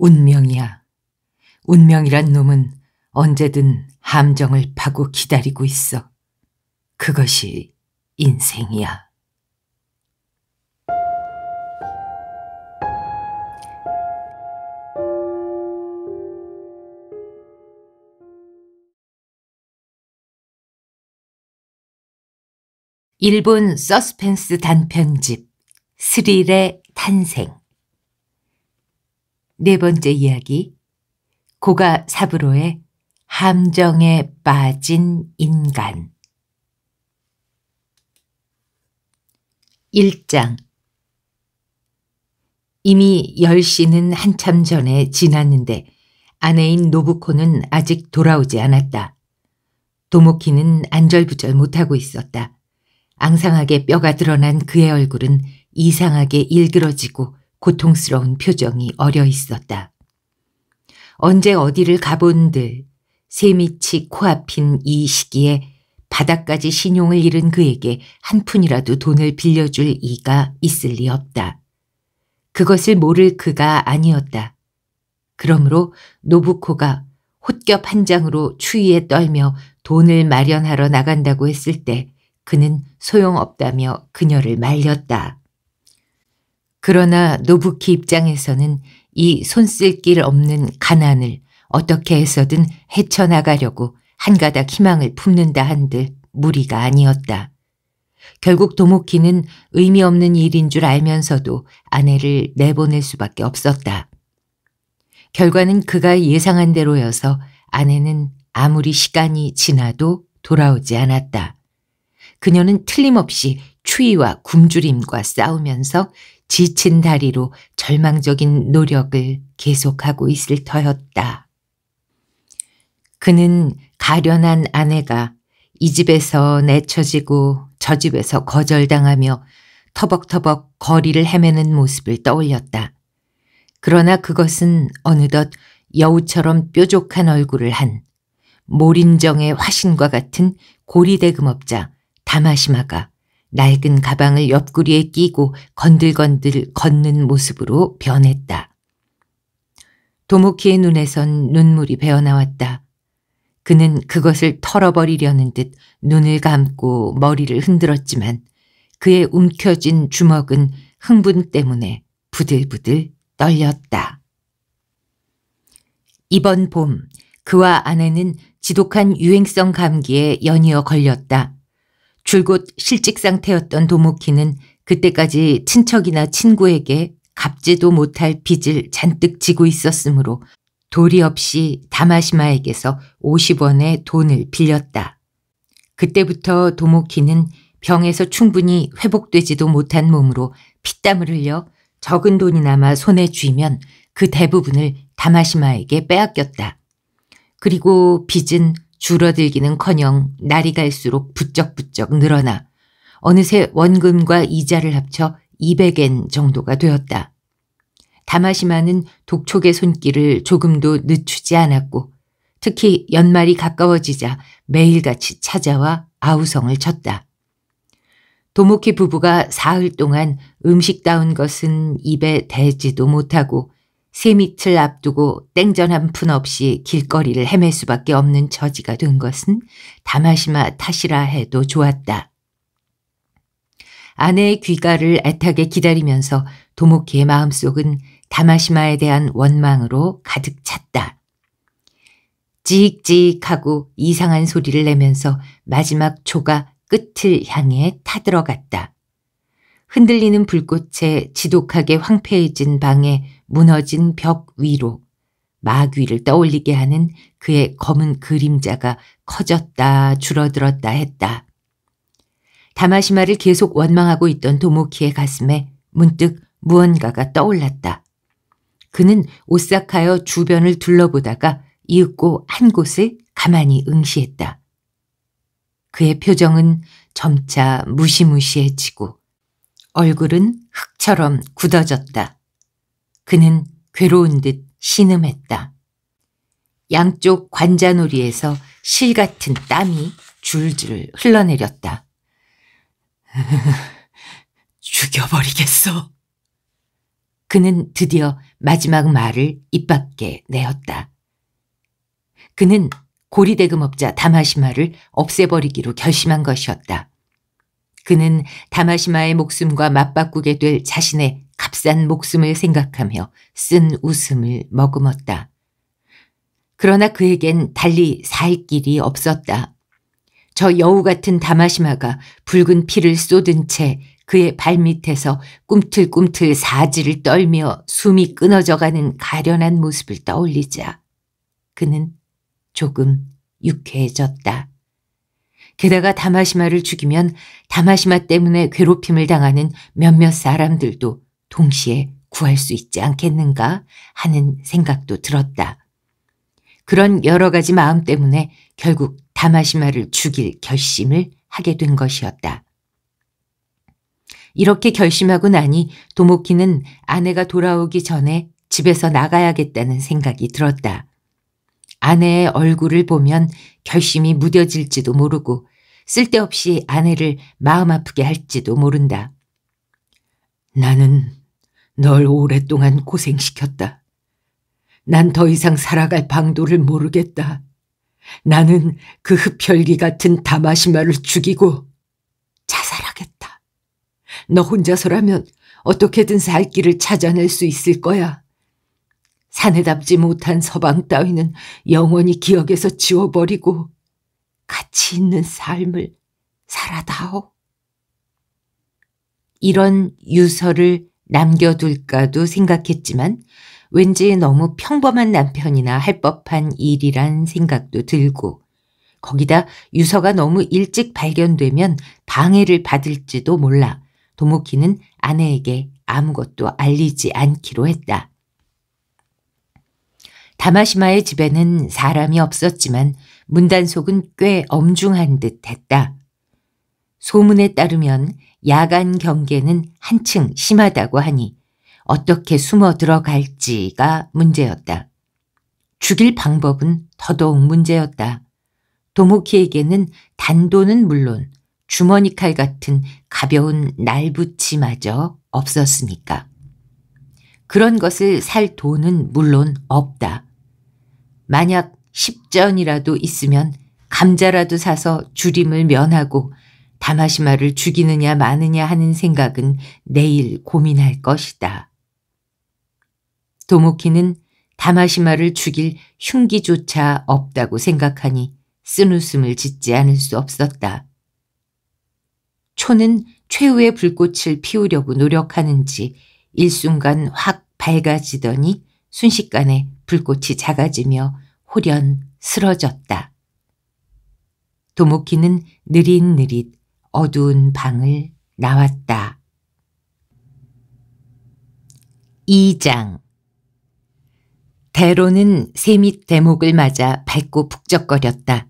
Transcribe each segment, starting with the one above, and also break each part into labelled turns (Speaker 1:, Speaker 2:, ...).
Speaker 1: 운명이야. 운명이란 놈은 언제든 함정을 파고 기다리고 있어. 그것이 인생이야. 일본 서스펜스 단편집 스릴의 탄생 네 번째 이야기 고가 사브로의 함정에 빠진 인간 1장 이미 10시는 한참 전에 지났는데 아내인 노부코는 아직 돌아오지 않았다. 도모키는 안절부절 못하고 있었다. 앙상하게 뼈가 드러난 그의 얼굴은 이상하게 일그러지고 고통스러운 표정이 어려 있었다. 언제 어디를 가본들 세미치 코앞인 이 시기에 바닥까지 신용을 잃은 그에게 한 푼이라도 돈을 빌려줄 이가 있을 리 없다. 그것을 모를 그가 아니었다. 그러므로 노부코가 홑겹 한 장으로 추위에 떨며 돈을 마련하러 나간다고 했을 때 그는 소용없다며 그녀를 말렸다. 그러나 노부키 입장에서는 이 손 쓸 길 없는 가난을 어떻게 해서든 헤쳐나가려고 한가닥 희망을 품는다 한들 무리가 아니었다. 결국 도모키는 의미 없는 일인 줄 알면서도 아내를 내보낼 수밖에 없었다. 결과는 그가 예상한 대로여서 아내는 아무리 시간이 지나도 돌아오지 않았다. 그녀는 틀림없이 추위와 굶주림과 싸우면서 지친 다리로 절망적인 노력을 계속하고 있을 터였다. 그는 가련한 아내가 이 집에서 내쳐지고 저 집에서 거절당하며 터벅터벅 거리를 헤매는 모습을 떠올렸다. 그러나 그것은 어느덧 여우처럼 뾰족한 얼굴을 한 모린정의 화신과 같은 고리대금업자 다마시마가 낡은 가방을 옆구리에 끼고 건들건들 걷는 모습으로 변했다. 도모키의 눈에선 눈물이 배어나왔다. 그는 그것을 털어버리려는 듯 눈을 감고 머리를 흔들었지만 그의 움켜진 주먹은 흥분 때문에 부들부들 떨렸다. 이번 봄 그와 아내는 지독한 유행성 감기에 연이어 걸렸다. 줄곧 실직 상태였던 도모키는 그때까지 친척이나 친구에게 갚지도 못할 빚을 잔뜩 지고 있었으므로 도리 없이 다마시마에게서 50원의 돈을 빌렸다. 그때부터 도모키는 병에서 충분히 회복되지도 못한 몸으로 피땀을 흘려 적은 돈이나마 손에 쥐면 그 대부분을 다마시마에게 빼앗겼다. 그리고 빚은 줄어들기는커녕 날이 갈수록 부쩍부쩍 늘어나 어느새 원금과 이자를 합쳐 200엔 정도가 되었다. 다마시마는 독촉의 손길을 조금도 늦추지 않았고 특히 연말이 가까워지자 매일같이 찾아와 아우성을 쳤다. 도모키 부부가 사흘 동안 음식 다운 것은 입에 대지도 못하고 새밑을 앞두고 땡전 한 푼 없이 길거리를 헤맬 수밖에 없는 처지가 된 것은 다마시마 탓이라 해도 좋았다. 아내의 귀가를 애타게 기다리면서 도모키의 마음속은 다마시마에 대한 원망으로 가득 찼다. 찌익찌익하고 이상한 소리를 내면서 마지막 초가 끝을 향해 타들어갔다. 흔들리는 불꽃에 지독하게 황폐해진 방에 무너진 벽 위로 마귀를 떠올리게 하는 그의 검은 그림자가 커졌다 줄어들었다 했다. 다마시마를 계속 원망하고 있던 도모키의 가슴에 문득 무언가가 떠올랐다. 그는 오싹하여 주변을 둘러보다가 이윽고 한 곳을 가만히 응시했다. 그의 표정은 점차 무시무시해지고 얼굴은 흙처럼 굳어졌다. 그는 괴로운 듯 신음했다. 양쪽 관자놀이에서 실 같은 땀이 줄줄 흘러내렸다. 죽여버리겠어. 그는 드디어 마지막 말을 입 밖에 내었다. 그는 고리대금업자 다마시마를 없애버리기로 결심한 것이었다. 그는 다마시마의 목숨과 맞바꾸게 될 자신의 값싼 목숨을 생각하며 쓴 웃음을 머금었다. 그러나 그에겐 달리 살 길이 없었다. 저 여우 같은 다마시마가 붉은 피를 쏟은 채 그의 발밑에서 꿈틀꿈틀 사지를 떨며 숨이 끊어져가는 가련한 모습을 떠올리자 그는 조금 유쾌해졌다. 게다가 다마시마를 죽이면 다마시마 때문에 괴롭힘을 당하는 몇몇 사람들도 동시에 구할 수 있지 않겠는가 하는 생각도 들었다. 그런 여러 가지 마음 때문에 결국 다마시마를 죽일 결심을 하게 된 것이었다. 이렇게 결심하고 나니 도모키는 아내가 돌아오기 전에 집에서 나가야겠다는 생각이 들었다. 아내의 얼굴을 보면 결심이 무뎌질지도 모르고 쓸데없이 아내를 마음 아프게 할지도 모른다. 나는 널 오랫동안 고생시켰다. 난 더 이상 살아갈 방도를 모르겠다. 나는 그 흡혈귀 같은 다마시마를 죽이고 자살하겠다. 너 혼자서라면 어떻게든 살 길을 찾아낼 수 있을 거야. 사내답지 못한 서방 따위는 영원히 기억에서 지워버리고 가치 있는 삶을 살아다오. 이런 유서를 남겨둘까도 생각했지만 왠지 너무 평범한 남편이나 할 법한 일이란 생각도 들고 거기다 유서가 너무 일찍 발견되면 방해를 받을지도 몰라 도모키는 아내에게 아무것도 알리지 않기로 했다. 다마시마의 집에는 사람이 없었지만 문단속은 꽤 엄중한 듯 했다. 소문에 따르면 야간 경계는 한층 심하다고 하니 어떻게 숨어 들어갈지가 문제였다. 죽일 방법은 더더욱 문제였다. 도모키에게는 단도는 물론 주머니 칼 같은 가벼운 날붙이마저 없었으니까. 그런 것을 살 돈은 물론 없다. 만약 10전이라도 있으면 감자라도 사서 주림을 면하고 다마시마를 죽이느냐 마느냐 하는 생각은 내일 고민할 것이다. 도모키는 다마시마를 죽일 흉기조차 없다고 생각하니 쓴웃음을 짓지 않을 수 없었다. 초는 최후의 불꽃을 피우려고 노력하는지 일순간 확 밝아지더니 순식간에 불꽃이 작아지며 홀연 쓰러졌다. 도모키는 느릿느릿 어두운 방을 나왔다. 2장 대로는 새 밑 대목을 맞아 밝고 북적거렸다.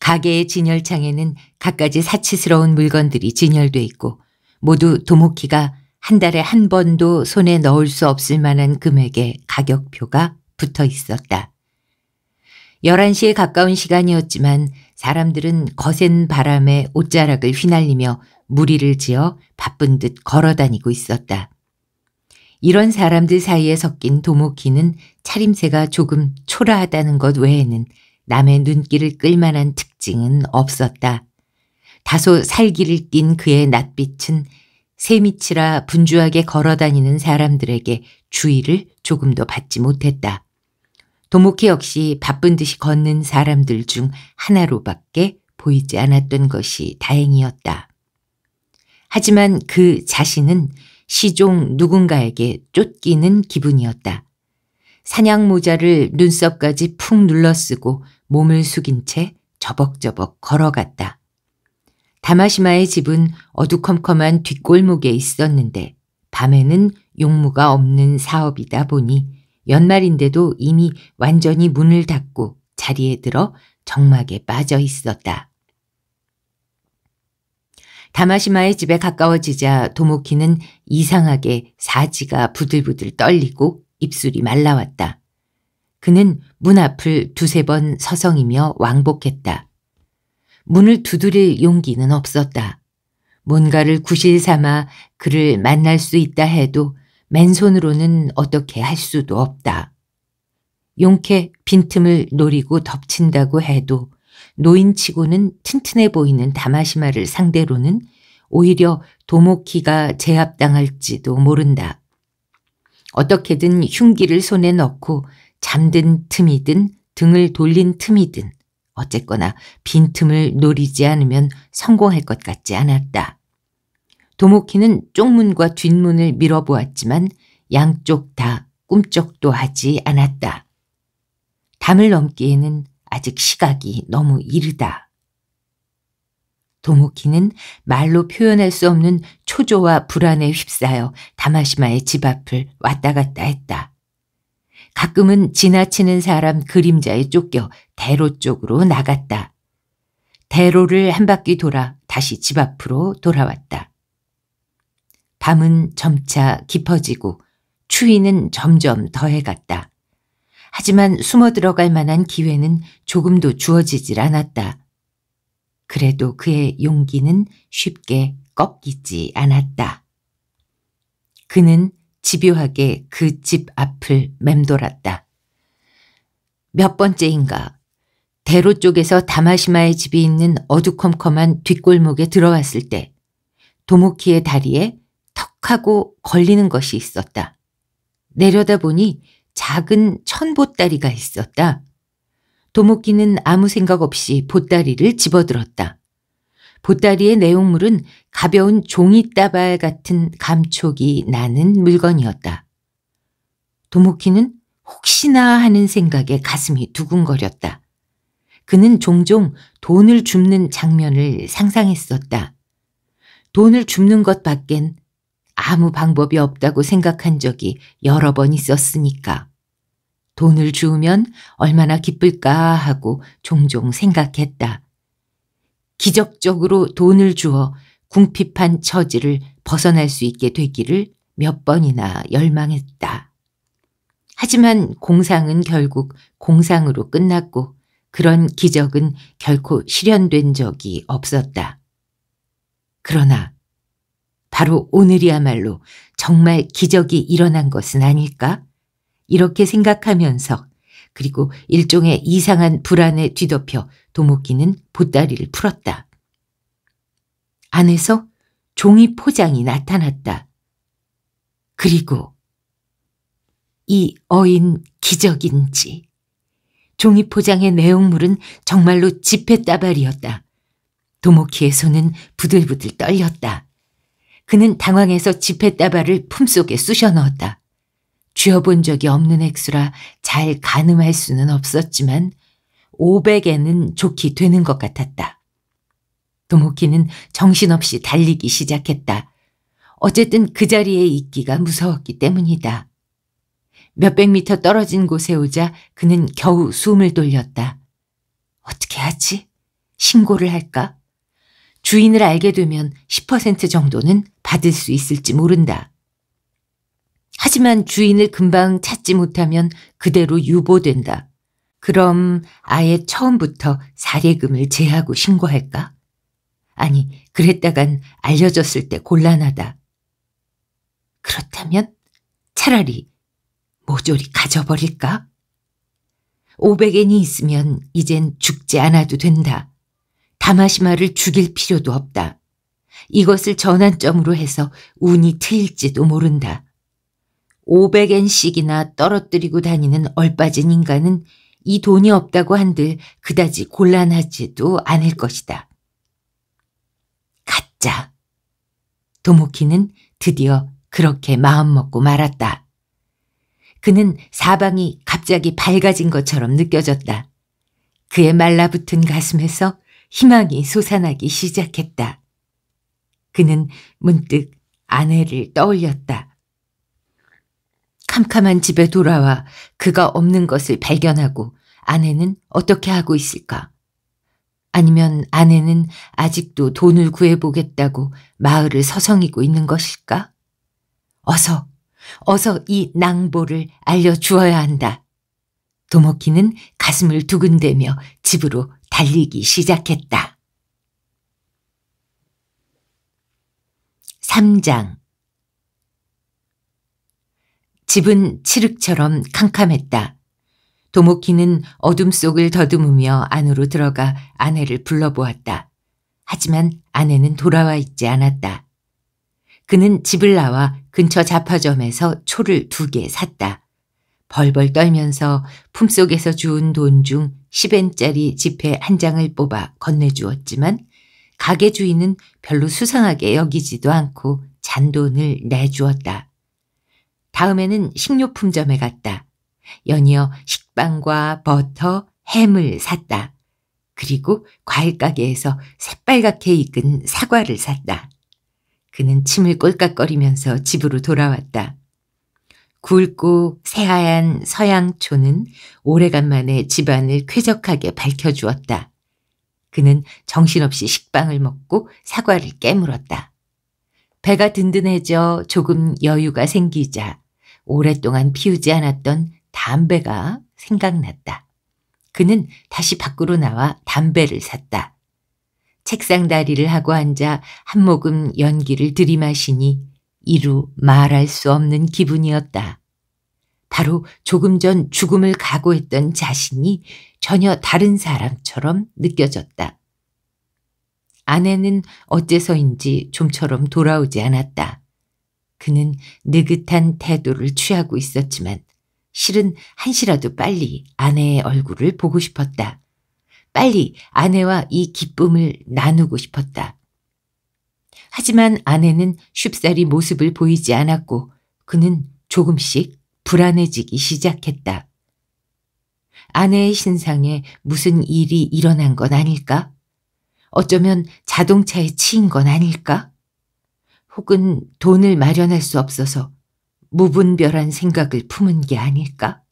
Speaker 1: 가게의 진열창에는 갖가지 사치스러운 물건들이 진열돼 있고 모두 도모키가 한 달에 한 번도 손에 넣을 수 없을 만한 금액의 가격표가 붙어 있었다. 11시에 가까운 시간이었지만 사람들은 거센 바람에 옷자락을 휘날리며 무리를 지어 바쁜 듯 걸어다니고 있었다. 이런 사람들 사이에 섞인 도모키는 차림새가 조금 초라하다는 것 외에는 남의 눈길을 끌만한 특징은 없었다. 다소 살기를 낀 그의 낯빛은 새밑이라 분주하게 걸어다니는 사람들에게 주의를 조금도 받지 못했다. 도모키 역시 바쁜 듯이 걷는 사람들 중 하나로밖에 보이지 않았던 것이 다행이었다. 하지만 그 자신은 시종 누군가에게 쫓기는 기분이었다. 사냥 모자를 눈썹까지 푹 눌러쓰고 몸을 숙인 채 저벅저벅 걸어갔다. 다마시마의 집은 어두컴컴한 뒷골목에 있었는데 밤에는 용무가 없는 사업이다 보니 연말인데도 이미 완전히 문을 닫고 자리에 들어 정막에 빠져 있었다. 다마시마의 집에 가까워지자 도모키는 이상하게 사지가 부들부들 떨리고 입술이 말라왔다. 그는 문 앞을 두세 번 서성이며 왕복했다. 문을 두드릴 용기는 없었다. 뭔가를 구실 삼아 그를 만날 수 있다 해도 맨손으로는 어떻게 할 수도 없다. 용케 빈틈을 노리고 덮친다고 해도 노인치고는 튼튼해 보이는 다마시마를 상대로는 오히려 도모키가 제압당할지도 모른다. 어떻게든 흉기를 손에 넣고 잠든 틈이든 등을 돌린 틈이든 어쨌거나 빈틈을 노리지 않으면 성공할 것 같지 않았다. 도모키는 쪽문과 뒷문을 밀어보았지만 양쪽 다 꿈쩍도 하지 않았다. 담을 넘기에는 아직 시각이 너무 이르다. 도모키는 말로 표현할 수 없는 초조와 불안에 휩싸여 다마시마의 집 앞을 왔다 갔다 했다. 가끔은 지나치는 사람 그림자에 쫓겨 대로 쪽으로 나갔다. 대로를 한 바퀴 돌아 다시 집 앞으로 돌아왔다. 밤은 점차 깊어지고 추위는 점점 더해갔다. 하지만 숨어 들어갈 만한 기회는 조금도 주어지질 않았다. 그래도 그의 용기는 쉽게 꺾이지 않았다. 그는 집요하게 그 집 앞을 맴돌았다. 몇 번째인가 대로 쪽에서 다마시마의 집이 있는 어두컴컴한 뒷골목에 들어왔을 때 도모키의 다리에 턱 하고 걸리는 것이 있었다. 내려다보니 작은 천보따리가 있었다. 도목기는 아무 생각 없이 보따리를 집어들었다. 보따리의 내용물은 가벼운 종이따발 같은 감촉이 나는 물건이었다. 도목기는 혹시나 하는 생각에 가슴이 두근거렸다. 그는 종종 돈을 줍는 장면을 상상했었다. 돈을 줍는 것 밖엔 아무 방법이 없다고 생각한 적이 여러 번 있었으니까. 돈을 주우면 얼마나 기쁠까 하고 종종 생각했다. 기적적으로 돈을 주어 궁핍한 처지를 벗어날 수 있게 되기를 몇 번이나 열망했다. 하지만 공상은 결국 공상으로 끝났고 그런 기적은 결코 실현된 적이 없었다. 그러나 바로 오늘이야말로 정말 기적이 일어난 것은 아닐까? 이렇게 생각하면서 그리고 일종의 이상한 불안에 뒤덮여 도모기는 보따리를 풀었다. 안에서 종이 포장이 나타났다. 그리고 이 어인 기적인지 종이 포장의 내용물은 정말로 지폐 따발이었다. 도모키의 손은 부들부들 떨렸다. 그는 당황해서 지폐 따발을 품속에 쑤셔 넣었다. 쥐어본 적이 없는 액수라 잘 가늠할 수는 없었지만 500에는 좋게 되는 것 같았다. 도모키는 정신없이 달리기 시작했다. 어쨌든 그 자리에 있기가 무서웠기 때문이다. 몇백 미터 떨어진 곳에 오자 그는 겨우 숨을 돌렸다. 어떻게 하지? 신고를 할까? 주인을 알게 되면 10% 정도는 받을 수 있을지 모른다. 하지만 주인을 금방 찾지 못하면 그대로 유보된다. 그럼 아예 처음부터 사례금을 제하고 신고할까? 아니, 그랬다간 알려졌을 때 곤란하다. 그렇다면 차라리 모조리 가져버릴까? 500엔이 있으면 이젠 죽지 않아도 된다. 다마시마를 죽일 필요도 없다. 이것을 전환점으로 해서 운이 트일지도 모른다. 500엔씩이나 떨어뜨리고 다니는 얼빠진 인간은 이 돈이 없다고 한들 그다지 곤란하지도 않을 것이다. 가짜. 도모키는 드디어 그렇게 마음먹고 말았다. 그는 사방이 갑자기 밝아진 것처럼 느껴졌다. 그의 말라붙은 가슴에서 희망이 솟아나기 시작했다. 그는 문득 아내를 떠올렸다. 캄캄한 집에 돌아와 그가 없는 것을 발견하고 아내는 어떻게 하고 있을까? 아니면 아내는 아직도 돈을 구해보겠다고 마을을 서성이고 있는 것일까? 어서, 어서 이 낭보를 알려주어야 한다. 도모키는 가슴을 두근대며 집으로 달리기 시작했다. 3장 집은 칠흑처럼 캄캄했다. 도모키는 어둠 속을 더듬으며 안으로 들어가 아내를 불러보았다. 하지만 아내는 돌아와 있지 않았다. 그는 집을 나와 근처 잡화점에서 초를 두 개 샀다. 벌벌 떨면서 품속에서 주운 돈 중 10엔짜리 지폐 한 장을 뽑아 건네주었지만 가게 주인은 별로 수상하게 여기지도 않고 잔돈을 내주었다. 다음에는 식료품점에 갔다. 연이어 식빵과 버터, 햄을 샀다. 그리고 과일 가게에서 새빨갛게 익은 사과를 샀다. 그는 침을 꼴깍거리면서 집으로 돌아왔다. 굵고 새하얀 서양초는 오래간만에 집안을 쾌적하게 밝혀주었다. 그는 정신없이 식빵을 먹고 사과를 깨물었다. 배가 든든해져 조금 여유가 생기자 오랫동안 피우지 않았던 담배가 생각났다. 그는 다시 밖으로 나와 담배를 샀다. 책상 다리를 하고 앉아 한 모금 연기를 들이마시니 이루 말할 수 없는 기분이었다. 바로 조금 전 죽음을 각오했던 자신이 전혀 다른 사람처럼 느껴졌다. 아내는 어째서인지 좀처럼 돌아오지 않았다. 그는 느긋한 태도를 취하고 있었지만 실은 한시라도 빨리 아내의 얼굴을 보고 싶었다. 빨리 아내와 이 기쁨을 나누고 싶었다. 하지만 아내는 쉽사리 모습을 보이지 않았고 그는 조금씩 불안해지기 시작했다. 아내의 신상에 무슨 일이 일어난 건 아닐까? 어쩌면 자동차에 치인 건 아닐까? 혹은 돈을 마련할 수 없어서 무분별한 생각을 품은 게 아닐까?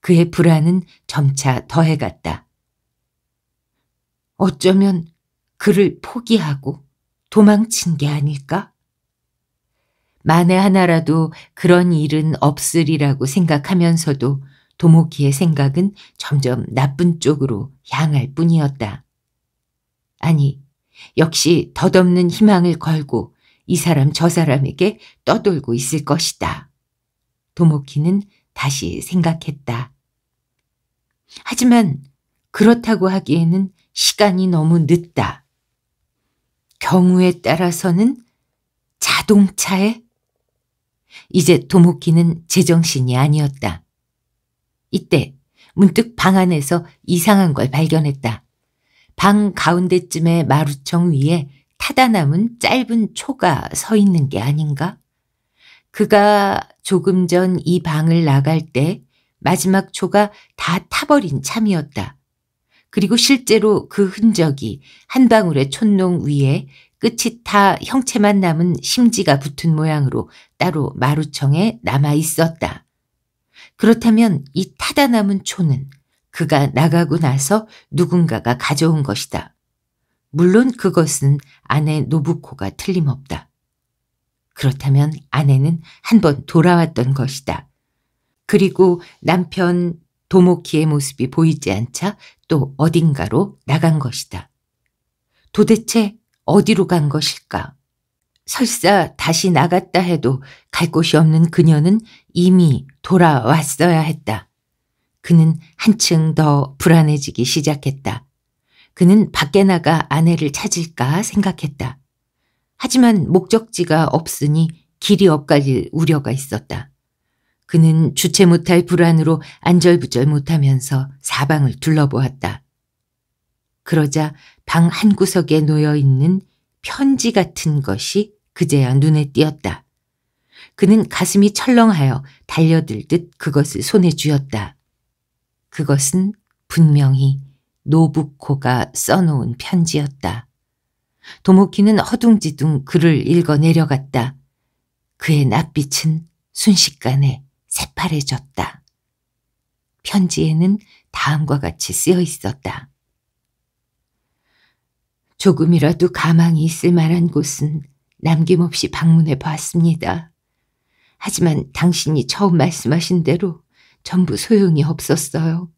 Speaker 1: 그의 불안은 점차 더해갔다. 어쩌면 그를 포기하고 도망친 게 아닐까? 만에 하나라도 그런 일은 없으리라고 생각하면서도 도모키의 생각은 점점 나쁜 쪽으로 향할 뿐이었다. 아니, 역시 덧없는 희망을 걸고 이 사람 저 사람에게 떠돌고 있을 것이다. 도모키는 다시 생각했다. 하지만 그렇다고 하기에는 시간이 너무 늦다. 경우에 따라서는 자동차에 이제 도모키는 제정신이 아니었다. 이때 문득 방 안에서 이상한 걸 발견했다. 방 가운데쯤에 마루청 위에 타다 남은 짧은 초가 서 있는 게 아닌가? 그가 조금 전 이 방을 나갈 때 마지막 초가 다 타버린 참이었다. 그리고 실제로 그 흔적이 한 방울의 촛농 위에 끝이 타 형체만 남은 심지가 붙은 모양으로 따로 마루청에 남아 있었다. 그렇다면 이 타다 남은 초는 그가 나가고 나서 누군가가 가져온 것이다. 물론 그것은 아내 노부코가 틀림없다. 그렇다면 아내는 한 번 돌아왔던 것이다. 그리고 남편 도모키의 모습이 보이지 않자 또 어딘가로 나간 것이다. 도대체 어디로 간 것일까? 설사 다시 나갔다 해도 갈 곳이 없는 그녀는 이미 돌아왔어야 했다. 그는 한층 더 불안해지기 시작했다. 그는 밖에 나가 아내를 찾을까 생각했다. 하지만 목적지가 없으니 길이 엇갈릴 우려가 있었다. 그는 주체 못할 불안으로 안절부절 못하면서 사방을 둘러보았다. 그러자 방 한구석에 놓여 있는 편지 같은 것이 그제야 눈에 띄었다. 그는 가슴이 철렁하여 달려들듯 그것을 손에 쥐었다. 그것은 분명히 노부코가 써놓은 편지였다. 도모키는 허둥지둥 글을 읽어 내려갔다. 그의 낯빛은 순식간에 새파래졌다. 편지에는 다음과 같이 쓰여 있었다. 조금이라도 가망이 있을 만한 곳은 남김없이 방문해 보았습니다. 하지만 당신이 처음 말씀하신 대로 전부 소용이 없었어요.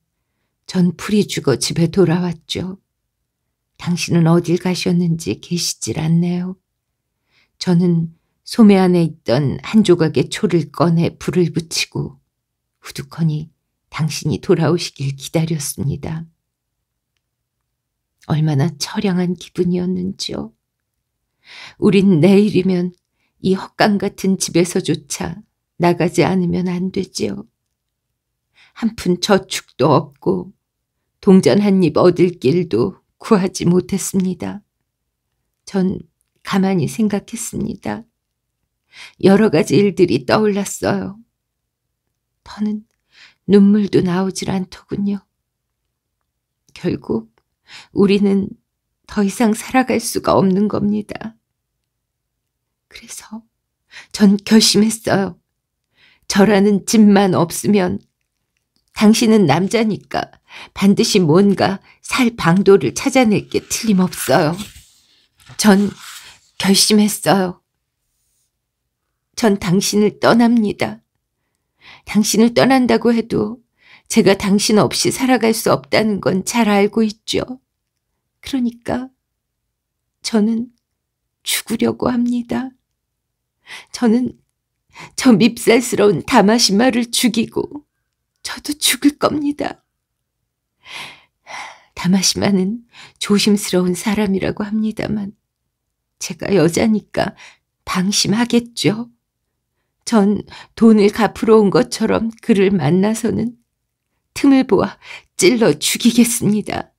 Speaker 1: 전 풀이 죽어 집에 돌아왔죠. 당신은 어딜 가셨는지 계시질 않네요. 저는 소매 안에 있던 한 조각의 초를 꺼내 불을 붙이고 후두커니 당신이 돌아오시길 기다렸습니다. 얼마나 처량한 기분이었는지요. 우린 내일이면 이 헛간 같은 집에서조차 나가지 않으면 안 되지요. 한푼 저축도 없고 동전 한 입 얻을 길도 구하지 못했습니다. 전 가만히 생각했습니다. 여러 가지 일들이 떠올랐어요. 더는 눈물도 나오질 않더군요. 결국 우리는 더 이상 살아갈 수가 없는 겁니다. 그래서 전 결심했어요. 저라는 집만 없으면 당신은 남자니까 반드시 뭔가 살 방도를 찾아낼 게 틀림없어요. 전 결심했어요. 전 당신을 떠납니다. 당신을 떠난다고 해도 제가 당신 없이 살아갈 수 없다는 건 잘 알고 있죠. 그러니까 저는 죽으려고 합니다. 저는 저 밉살스러운 다마시마를 죽이고 저도 죽을 겁니다. 다마시마는 조심스러운 사람이라고 합니다만 제가 여자니까 방심하겠죠. 전 돈을 갚으러 온 것처럼 그를 만나서는 틈을 보아 찔러 죽이겠습니다.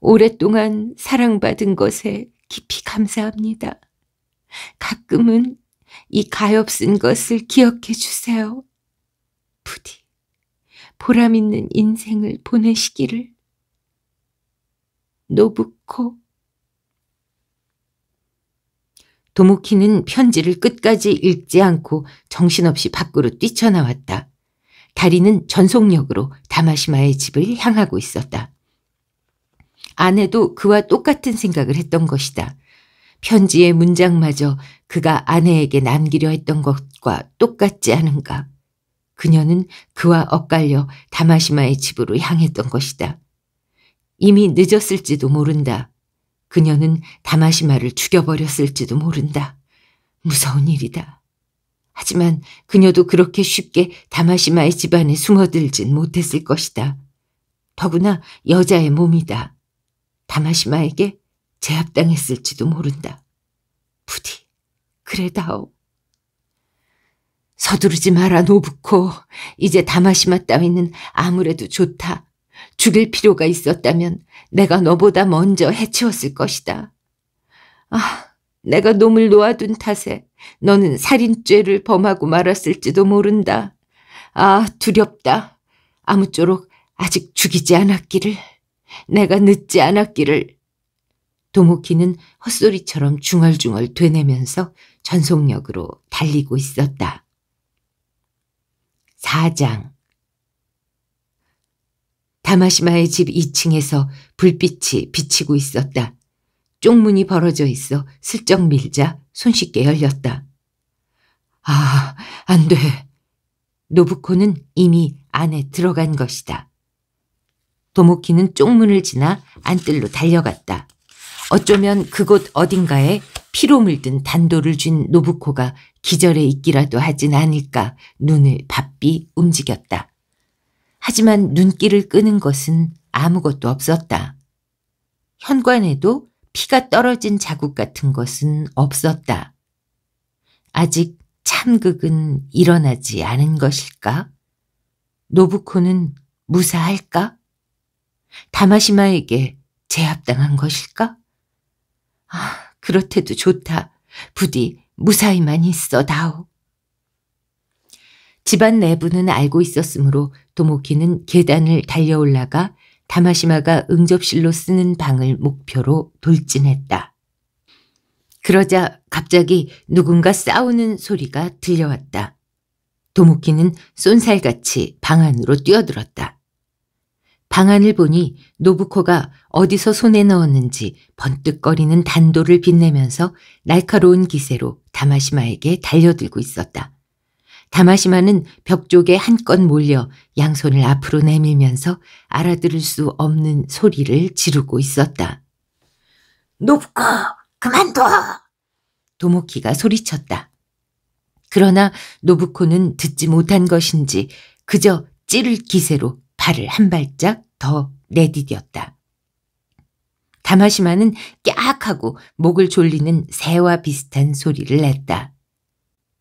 Speaker 1: 오랫동안 사랑받은 것에 깊이 감사합니다. 가끔은 이 가엾은 것을 기억해 주세요. 부디 보람 있는 인생을 보내시기를. 노부코 도모키는 편지를 끝까지 읽지 않고 정신없이 밖으로 뛰쳐나왔다. 다리는 전속력으로 다마시마의 집을 향하고 있었다. 아내도 그와 똑같은 생각을 했던 것이다. 편지의 문장마저 그가 아내에게 남기려 했던 것과 똑같지 않은가. 그녀는 그와 엇갈려 다마시마의 집으로 향했던 것이다. 이미 늦었을지도 모른다. 그녀는 다마시마를 죽여버렸을지도 모른다. 무서운 일이다. 하지만 그녀도 그렇게 쉽게 다마시마의 집안에 숨어들진 못했을 것이다. 더구나 여자의 몸이다. 다마시마에게 제압당했을지도 모른다. 부디 그래다오. 서두르지 마라 노부코. 이제 다마시마 따위는 아무래도 좋다. 죽일 필요가 있었다면 내가 너보다 먼저 해치웠을 것이다. 아, 내가 놈을 놓아둔 탓에 너는 살인죄를 범하고 말았을지도 모른다. 아, 두렵다. 아무쪼록 아직 죽이지 않았기를. 내가 늦지 않았기를. 도모키는 헛소리처럼 중얼중얼 되내면서 전속력으로 달리고 있었다. 4장 다마시마의 집 2층에서 불빛이 비치고 있었다. 쪽문이 벌어져 있어 슬쩍 밀자 손쉽게 열렸다. 아, 안 돼. 노부코는 이미 안에 들어간 것이다. 도모키는 쪽문을 지나 안뜰로 달려갔다. 어쩌면 그곳 어딘가에 피로 물든 단도를 쥔 노부코가 기절에 있기라도 하진 않을까 눈을 바삐 움직였다. 하지만 눈길을 끄는 것은 아무것도 없었다. 현관에도 피가 떨어진 자국 같은 것은 없었다. 아직 참극은 일어나지 않은 것일까? 노부코는 무사할까? 다마시마에게 제압당한 것일까? 아, 그렇대도 좋다. 부디 무사히만 있어 다오. 집안 내부는 알고 있었으므로 도모키는 계단을 달려 올라가 다마시마가 응접실로 쓰는 방을 목표로 돌진했다. 그러자 갑자기 누군가 싸우는 소리가 들려왔다. 도모키는 쏜살같이 방 안으로 뛰어들었다. 방 안을 보니 노부코가 어디서 손에 넣었는지 번뜩거리는 단도를 빛내면서 날카로운 기세로 다마시마에게 달려들고 있었다. 다마시마는 벽 쪽에 한껏 몰려 양손을 앞으로 내밀면서 알아들을 수 없는 소리를 지르고 있었다. 높고 그만둬! 도모키가 소리쳤다. 그러나 노부코는 듣지 못한 것인지 그저 찌를 기세로 발을 한 발짝 더 내디뎠다. 다마시마는 깨악하고 목을 졸리는 새와 비슷한 소리를 냈다.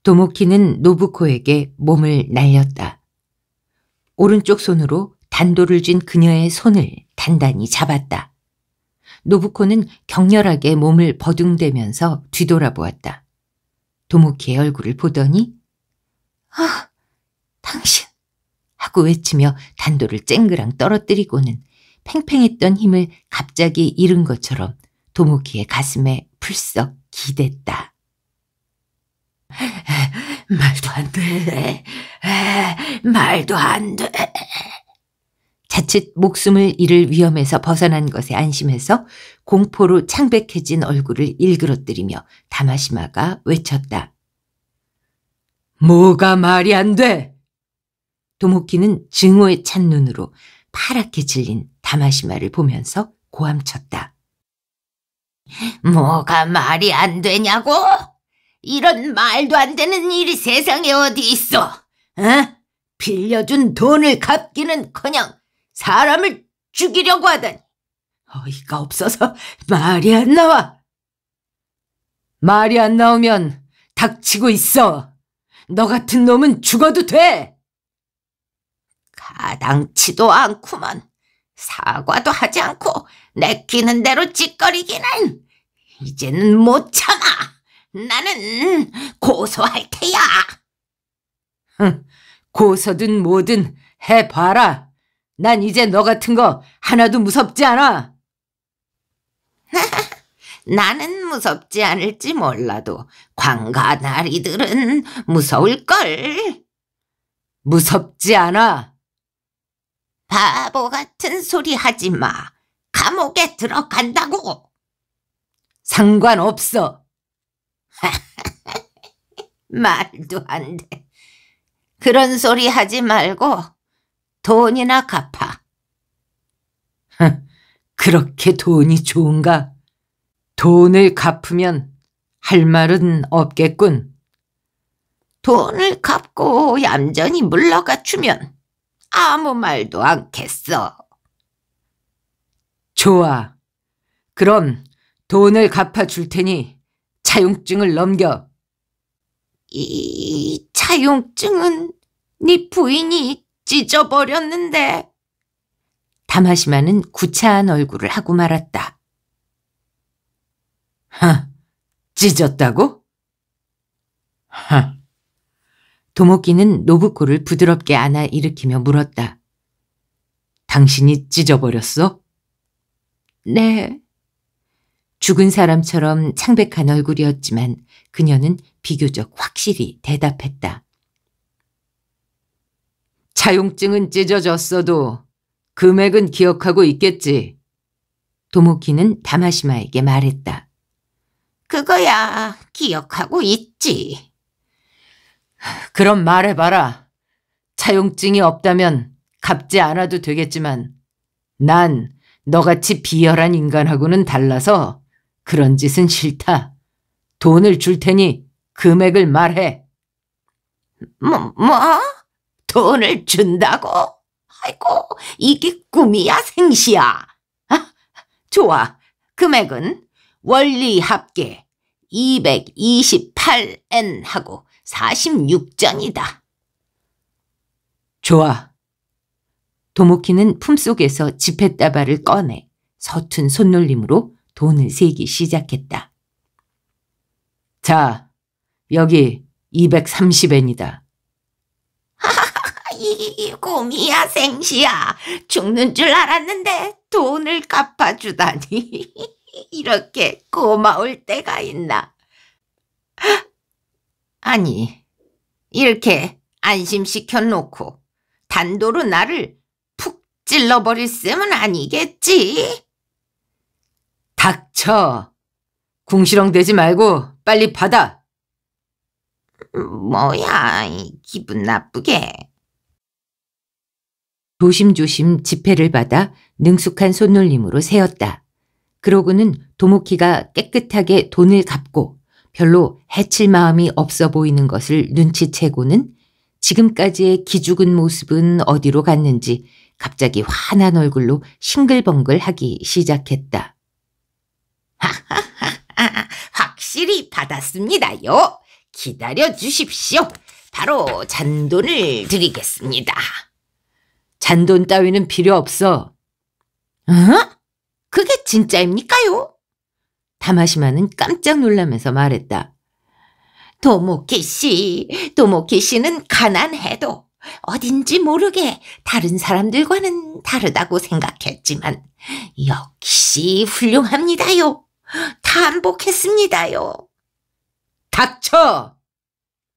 Speaker 1: 도모키는 노부코에게 몸을 날렸다. 오른쪽 손으로 단도를 쥔 그녀의 손을 단단히 잡았다. 노부코는 격렬하게 몸을 버둥대면서 뒤돌아보았다. 도모키의 얼굴을 보더니 아, 당신! 하고 외치며 단도를 쨍그랑 떨어뜨리고는 팽팽했던 힘을 갑자기 잃은 것처럼 도모키의 가슴에 풀썩 기댔다. 말도 안 돼. 말도 안 돼. 자칫 목숨을 잃을 위험에서 벗어난 것에 안심해서 공포로 창백해진 얼굴을 일그러뜨리며 다마시마가 외쳤다. 뭐가 말이 안 돼? 도모키는 증오에 찬 눈으로 파랗게 질린 다마시마를 보면서 고함쳤다. 뭐가 말이 안 되냐고? 이런 말도 안 되는 일이 세상에 어디 있어? 어? 빌려준 돈을 갚기는커녕 사람을 죽이려고 하다니. 어이가 없어서 말이 안 나와. 말이 안 나오면 닥치고 있어. 너 같은 놈은 죽어도 돼. 가당치도 않구만. 사과도 하지 않고 내키는 대로 찌꺼리기는 이제는 못참 나는 음, 고소할 테야. 흥, 고소든 뭐든 해봐라. 난 이제 너 같은 거 하나도 무섭지 않아. 나는 무섭지 않을지 몰라도 광가나리들은 무서울걸. 무섭지 않아. 바보 같은 소리 하지 마. 감옥에 들어간다고. 상관없어. 말도 안 돼. 그런 소리 하지 말고 돈이나 갚아. 그렇게 돈이 좋은가? 돈을 갚으면 할 말은 없겠군. 돈을 갚고 얌전히 물러가 추면 아무 말도 않겠어. 좋아. 그럼 돈을 갚아줄 테니 차용증을 넘겨. 이 차용증은 네 부인이 찢어버렸는데. 다마시마는 구차한 얼굴을 하고 말았다. 하, 찢었다고? 하. 도모끼는 노부코를 부드럽게 안아 일으키며 물었다. 당신이 찢어버렸어? 네. 죽은 사람처럼 창백한 얼굴이었지만 그녀는 비교적 확실히 대답했다. 자용증은 찢어졌어도 금액은 기억하고 있겠지. 도모키는 다마시마에게 말했다. 그거야 기억하고 있지. 그럼 말해봐라. 차용증이 없다면 갚지 않아도 되겠지만 난 너같이 비열한 인간하고는 달라서 그런 짓은 싫다. 돈을 줄 테니 금액을 말해. 뭐, 뭐? 돈을 준다고? 아이고, 이게 꿈이야, 생시야. 아, 좋아. 금액은 원리 합계 2 2 8엔 하고 46전이다. 좋아. 도모키는 품속에서 지폐따발을 꺼내 서툰 손놀림으로 돈을 세기 시작했다. 자, 여기 230엔이다. 이고 이야 생시야 죽는 줄 알았는데 돈을 갚아주다니 이렇게 고마울 때가 있나 아니 이렇게 안심시켜 놓고 단도로 나를 푹 찔러버릴 셈은 아니겠지? 닥쳐. 궁시렁대지 말고 빨리 받아. 뭐야, 기분 나쁘게. 조심조심 지폐를 받아 능숙한 손놀림으로 세었다. 그러고는 도모키가 깨끗하게 돈을 갚고 별로 해칠 마음이 없어 보이는 것을 눈치채고는 지금까지의 기죽은 모습은 어디로 갔는지 갑자기 환한 얼굴로 싱글벙글 하기 시작했다. 하하하하, 확실히 받았습니다요. 기다려 주십시오. 바로 잔돈을 드리겠습니다. 잔돈 따위는 필요 없어. 어? 그게 진짜입니까요? 다마시마는 깜짝 놀라면서 말했다. 도모키 씨, 도모키 씨는 가난해도 어딘지 모르게 다른 사람들과는 다르다고 생각했지만 역시 훌륭합니다요. 탄복했습니다요. 닥쳐!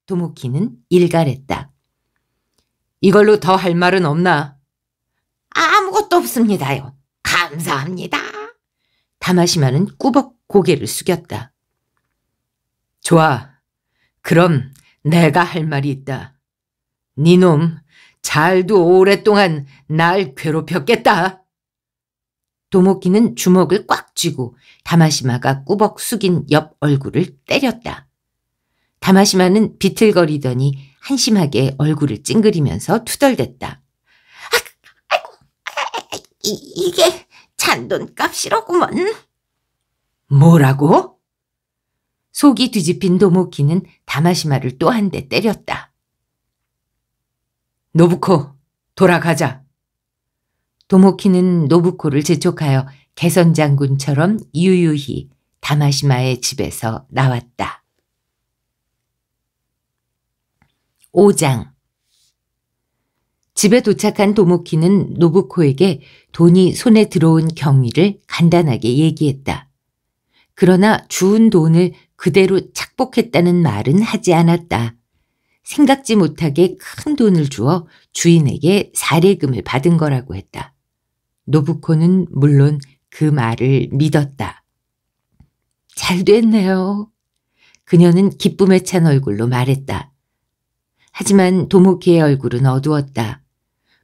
Speaker 1: 도모키는 일갈했다. 이걸로 더 할 말은 없나? 아무것도 없습니다요. 감사합니다. 다마시마는 꾸벅 고개를 숙였다. 좋아. 그럼 내가 할 말이 있다. 니놈, 잘도 오랫동안 날 괴롭혔겠다. 도모키는 주먹을 꽉 쥐고 다마시마가 꾸벅 숙인 옆 얼굴을 때렸다. 다마시마는 비틀거리더니 한심하게 얼굴을 찡그리면서 투덜댔다. 아, 아이고, 아, 이, 게 잔돈값이로구먼. 뭐라고? 속이 뒤집힌 도모키는 다마시마를 또 한 대 때렸다. 노부코, 돌아가자. 도모키는 노부코를 재촉하여 개선 장군처럼 유유히 다마시마의 집에서 나왔다. 5장 집에 도착한 도모키는 노부코에게 돈이 손에 들어온 경위를 간단하게 얘기했다. 그러나 주운 돈을 그대로 착복했다는 말은 하지 않았다. 생각지 못하게 큰 돈을 주어 주인에게 사례금을 받은 거라고 했다. 노부코는 물론 그 말을 믿었다. 잘 됐네요. 그녀는 기쁨에 찬 얼굴로 말했다. 하지만 도모키의 얼굴은 어두웠다.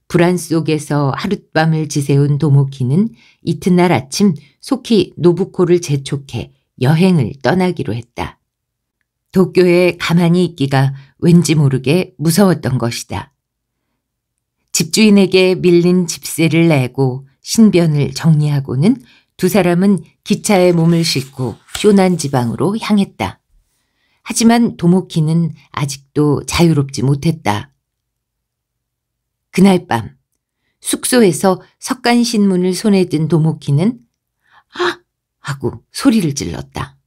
Speaker 1: 불안 속에서 하룻밤을 지새운 도모키는 이튿날 아침 속히 노부코를 재촉해 여행을 떠나기로 했다. 도쿄에 가만히 있기가 왠지 모르게 무서웠던 것이다. 집주인에게 밀린 집세를 내고 신변을 정리하고는 두 사람은 기차에 몸을 싣고 쇼난 지방으로 향했다. 하지만 도모키는 아직도 자유롭지 못했다. 그날 밤 숙소에서 석간 신문을 손에 든 도모키는 아! 하고 소리를 질렀다.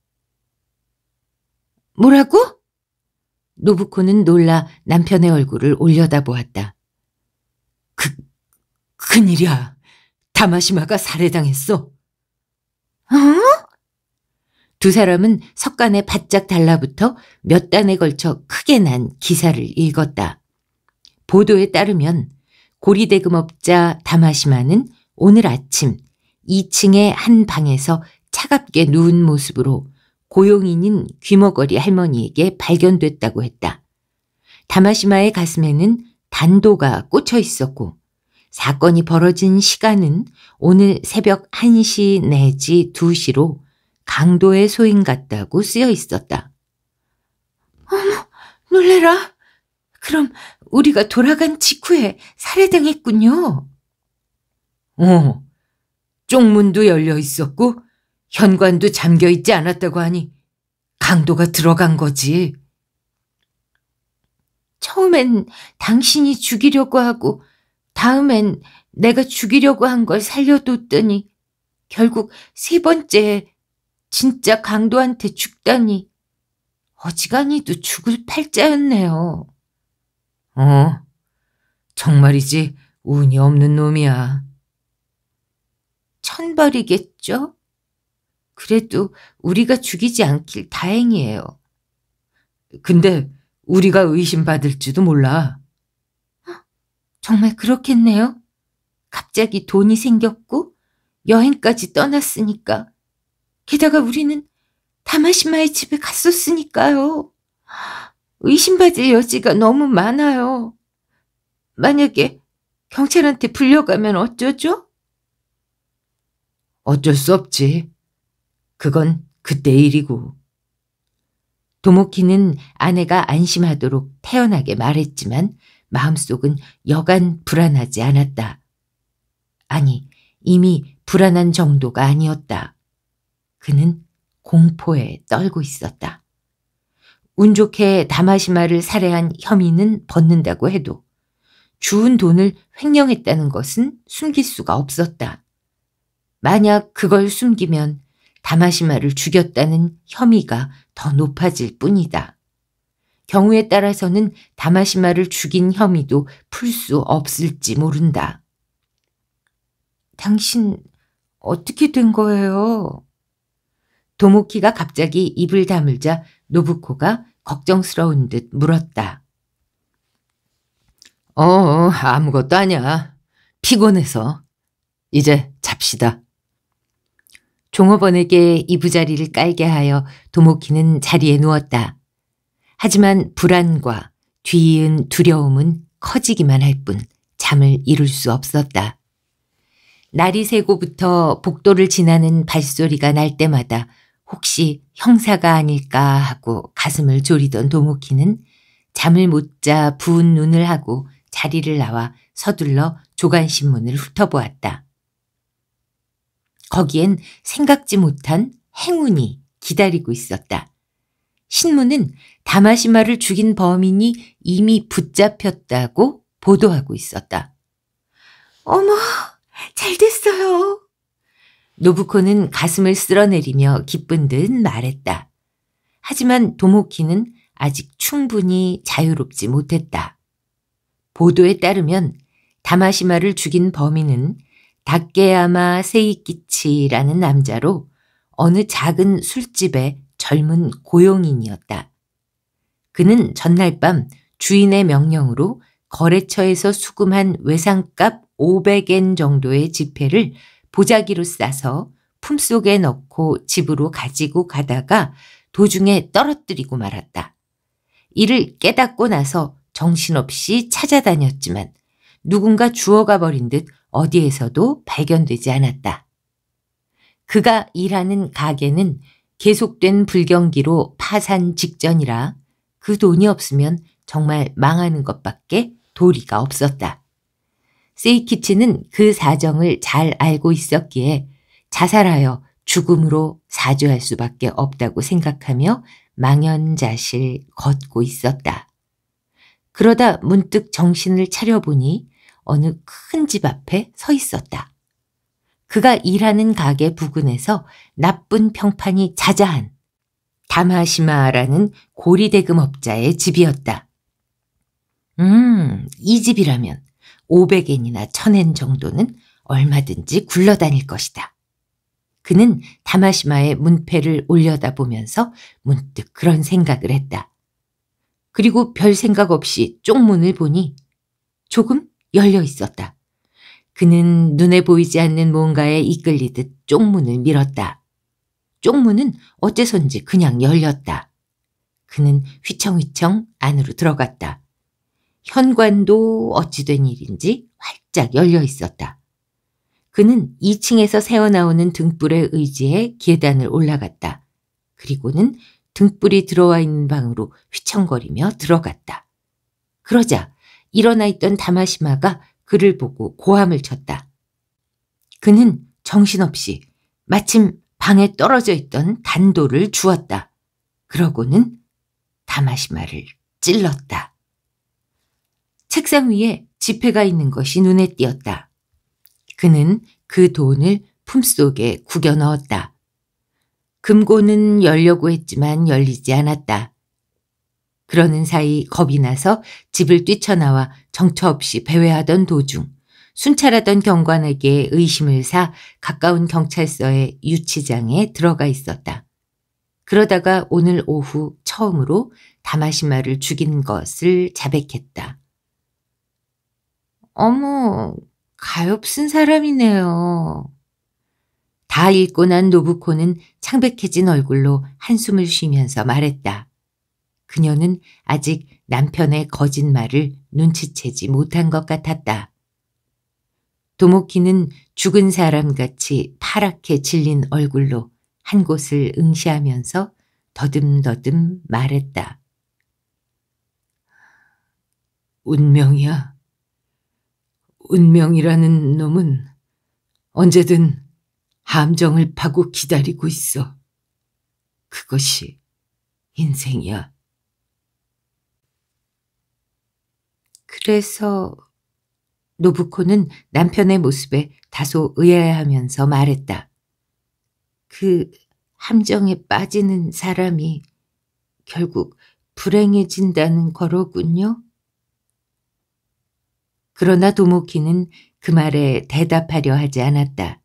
Speaker 1: 뭐라고? 노부코는 놀라 남편의 얼굴을 올려다보았다. 그, 큰일이야. 다마시마가 살해당했어. 어? 두 사람은 석간에 바짝 달라붙어 몇 단에 걸쳐 크게 난 기사를 읽었다. 보도에 따르면 고리대금업자 다마시마는 오늘 아침 2층의 한 방에서 차갑게 누운 모습으로 고용인인 귀머거리 할머니에게 발견됐다고 했다. 다마시마의 가슴에는 단도가 꽂혀 있었고 사건이 벌어진 시간은 오늘 새벽 1시 내지 2시로 강도의 소인 같다고 쓰여 있었다. 어머, 놀래라. 그럼 우리가 돌아간 직후에 살해당했군요. 어, 쪽문도 열려 있었고 현관도 잠겨 있지 않았다고 하니 강도가 들어간 거지. 처음엔 당신이 죽이려고 하고 다음엔 내가 죽이려고 한 걸 살려뒀더니 결국 세번째 진짜 강도한테 죽다니 어지간히도 죽을 팔자였네요. 어, 정말이지 운이 없는 놈이야. 천벌이겠죠? 그래도 우리가 죽이지 않길 다행이에요. 근데 우리가 의심받을지도 몰라. 정말 그렇겠네요. 갑자기 돈이 생겼고 여행까지 떠났으니까. 게다가 우리는 다마시마의 집에 갔었으니까요. 의심받을 여지가 너무 많아요. 만약에 경찰한테 불려가면 어쩌죠? 어쩔 수 없지. 그건 그때 일이고. 도모키는 아내가 안심하도록 태연하게 말했지만 마음속은 여간 불안하지 않았다. 아니, 이미 불안한 정도가 아니었다. 그는 공포에 떨고 있었다. 운 좋게 다마시마를 살해한 혐의는 벗는다고 해도 주운 돈을 횡령했다는 것은 숨길 수가 없었다. 만약 그걸 숨기면 다마시마를 죽였다는 혐의가 더 높아질 뿐이다. 경우에 따라서는 다마시마를 죽인 혐의도 풀 수 없을지 모른다. 당신 어떻게 된 거예요? 도모키가 갑자기 입을 다물자 노부코가 걱정스러운 듯 물었다. 어, 어 아무것도 아니야. 피곤해서. 이제 잡시다. 종업원에게 이부자리를 깔게 하여 도모키는 자리에 누웠다. 하지만 불안과 뒤이은 두려움은 커지기만 할 뿐 잠을 이룰 수 없었다. 날이 새고부터 복도를 지나는 발소리가 날 때마다 혹시 형사가 아닐까 하고 가슴을 졸이던 도모키는 잠을 못 자 부은 눈을 하고 자리를 나와 서둘러 조간신문을 훑어보았다. 거기엔 생각지 못한 행운이 기다리고 있었다. 신문은 다마시마를 죽인 범인이 이미 붙잡혔다고 보도하고 있었다. 어머, 잘 됐어요. 노부코는 가슴을 쓸어내리며 기쁜 듯 말했다. 하지만 도모키는 아직 충분히 자유롭지 못했다. 보도에 따르면 다마시마를 죽인 범인은 다케야마 세이키치라는 남자로 어느 작은 술집에 젊은 고용인이었다. 그는 전날 밤 주인의 명령으로 거래처에서 수금한 외상값 500엔 정도의 지폐를 보자기로 싸서 품속에 넣고 집으로 가지고 가다가 도중에 떨어뜨리고 말았다. 이를 깨닫고 나서 정신없이 찾아다녔지만 누군가 주워가 버린 듯 어디에서도 발견되지 않았다. 그가 일하는 가게는 계속된 불경기로 파산 직전이라 그 돈이 없으면 정말 망하는 것밖에 도리가 없었다. 세이키치는 그 사정을 잘 알고 있었기에 자살하여 죽음으로 사죄할 수밖에 없다고 생각하며 망연자실 걷고 있었다. 그러다 문득 정신을 차려보니 어느 큰 집 앞에 서 있었다. 그가 일하는 가게 부근에서 나쁜 평판이 자자한 다마시마라는 고리대금업자의 집이었다. 음, 이 집이라면 500엔이나 1000엔 정도는 얼마든지 굴러다닐 것이다. 그는 다마시마의 문패를 올려다보면서 문득 그런 생각을 했다. 그리고 별 생각 없이 쪽문을 보니 조금 열려 있었다. 그는 눈에 보이지 않는 뭔가에 이끌리듯 쪽문을 밀었다. 쪽문은 어째선지 그냥 열렸다. 그는 휘청휘청 안으로 들어갔다. 현관도 어찌된 일인지 활짝 열려 있었다. 그는 2층에서 새어나오는 등불의 의지에 계단을 올라갔다. 그리고는 등불이 들어와 있는 방으로 휘청거리며 들어갔다. 그러자 일어나 있던 다마시마가 그를 보고 고함을 쳤다. 그는 정신없이 마침 방에 떨어져 있던 단도를 주었다. 그러고는 다마시마를 찔렀다. 책상 위에 지폐가 있는 것이 눈에 띄었다. 그는 그 돈을 품속에 구겨 넣었다. 금고는 열려고 했지만 열리지 않았다. 그러는 사이 겁이 나서 집을 뛰쳐나와 정처 없이 배회하던 도중 순찰하던 경관에게 의심을 사 가까운 경찰서의 유치장에 들어가 있었다. 그러다가 오늘 오후 처음으로 다마시마를 죽인 것을 자백했다. 어머, 가엾은 사람이네요. 다 읽고 난 노부코는 창백해진 얼굴로 한숨을 쉬면서 말했다. 그녀는 아직 남편의 거짓말을 눈치채지 못한 것 같았다. 도모키는 죽은 사람같이 파랗게 질린 얼굴로 한 곳을 응시하면서 더듬더듬 말했다. 운명이야. 운명이라는 놈은 언제든 함정을 파고 기다리고 있어. 그것이 인생이야. 그래서 노부코는 남편의 모습에 다소 의아해하면서 말했다. 그 함정에 빠지는 사람이 결국 불행해진다는 거로군요. 그러나 도모키는 그 말에 대답하려 하지 않았다.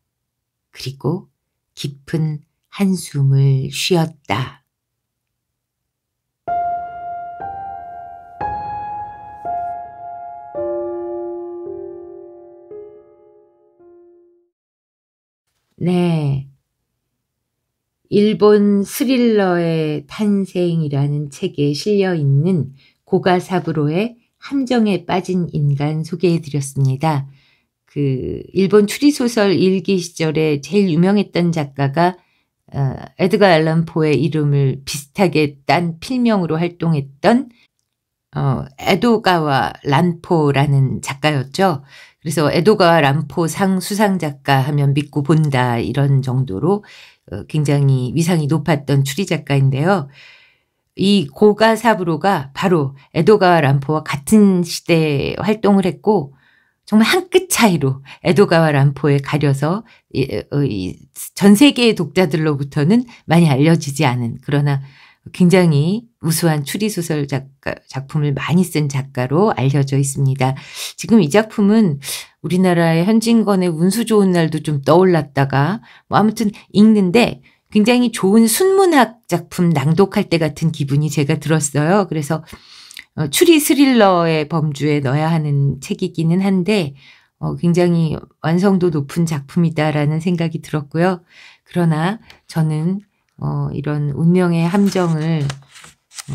Speaker 1: 그리고 깊은 한숨을 쉬었다. 네. 일본 스릴러의 탄생이라는 책에 실려 있는 고가사부로의 함정에 빠진 인간 소개해 드렸습니다. 그 일본 추리소설 일기 시절에 제일 유명했던 작가가 어, 에드가 알런 포의 이름을 비슷하게 딴 필명으로 활동했던 어, 에도가와 란포라는 작가였죠. 그래서 애도가 람포상 수상작가 하면 믿고 본다 이런 정도로 어, 굉장히 위상이 높았던 추리작가인데요. 이 고가 사부로가 바로 에도가와 람포와 같은 시대에 활동을 했고 정말 한 끗 차이로 에도가와 람포에 가려서 어, 전 세계의 독자들로부터는 많이 알려지지 않은 그러나 굉장히 우수한 추리소설 작가, 작품을 많이 쓴 작가로 알려져 있습니다. 지금 이 작품은 우리나라의 현진건의 운수 좋은 날도 좀 떠올랐다가 뭐 아무튼 읽는데 굉장히 좋은 순문학 작품 낭독할 때 같은 기분이 제가 들었어요. 그래서 어, 추리 스릴러의 범주에 넣어야 하는 책이기는 한데 어, 굉장히 완성도 높은 작품이다라는 생각이 들었고요. 그러나 저는 어, 이런 운명의 함정을 어,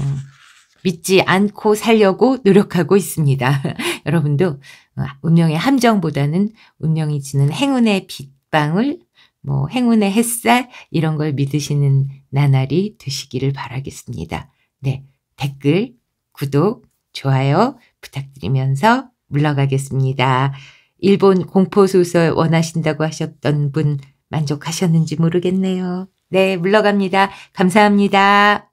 Speaker 1: 믿지 않고 살려고 노력하고 있습니다. 여러분도 어, 운명의 함정보다는 운명이 지는 행운의 빗방울, 뭐 행운의 햇살 이런 걸 믿으시는 나날이 되시기를 바라겠습니다. 네, 댓글, 구독, 좋아요 부탁드리면서 물러가겠습니다. 일본 공포소설 원하신다고 하셨던 분 만족하셨는지 모르겠네요. 네, 물러갑니다. 감사합니다.